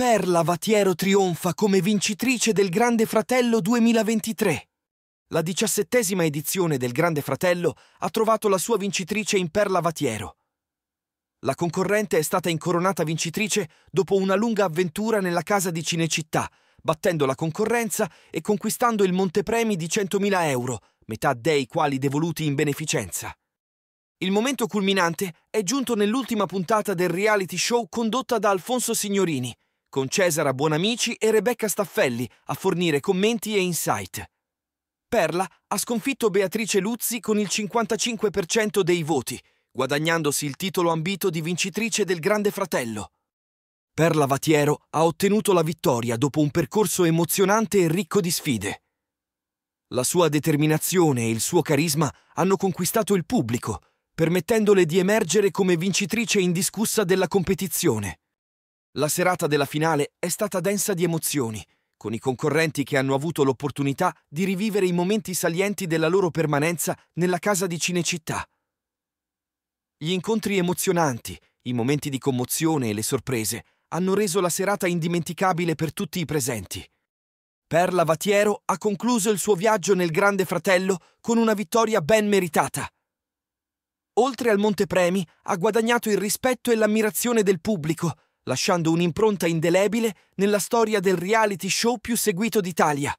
Perla Vatiero trionfa come vincitrice del Grande Fratello 2023. La diciassettesima edizione del Grande Fratello ha trovato la sua vincitrice in Perla Vatiero. La concorrente è stata incoronata vincitrice dopo una lunga avventura nella casa di Cinecittà, battendo la concorrenza e conquistando il montepremi di 100.000 euro, metà dei quali devoluti in beneficenza. Il momento culminante è giunto nell'ultima puntata del reality show condotta da Alfonso Signorini, con Cesara Buonamici e Rebecca Staffelli a fornire commenti e insight. Perla ha sconfitto Beatrice Luzzi con il 55% dei voti, guadagnandosi il titolo ambito di vincitrice del Grande Fratello. Perla Vatiero ha ottenuto la vittoria dopo un percorso emozionante e ricco di sfide. La sua determinazione e il suo carisma hanno conquistato il pubblico, permettendole di emergere come vincitrice indiscussa della competizione. La serata della finale è stata densa di emozioni, con i concorrenti che hanno avuto l'opportunità di rivivere i momenti salienti della loro permanenza nella casa di Cinecittà. Gli incontri emozionanti, i momenti di commozione e le sorprese hanno reso la serata indimenticabile per tutti i presenti. Perla Vatiero ha concluso il suo viaggio nel Grande Fratello con una vittoria ben meritata. Oltre al Montepremi, ha guadagnato il rispetto e l'ammirazione del pubblico, lasciando un'impronta indelebile nella storia del reality show più seguito d'Italia.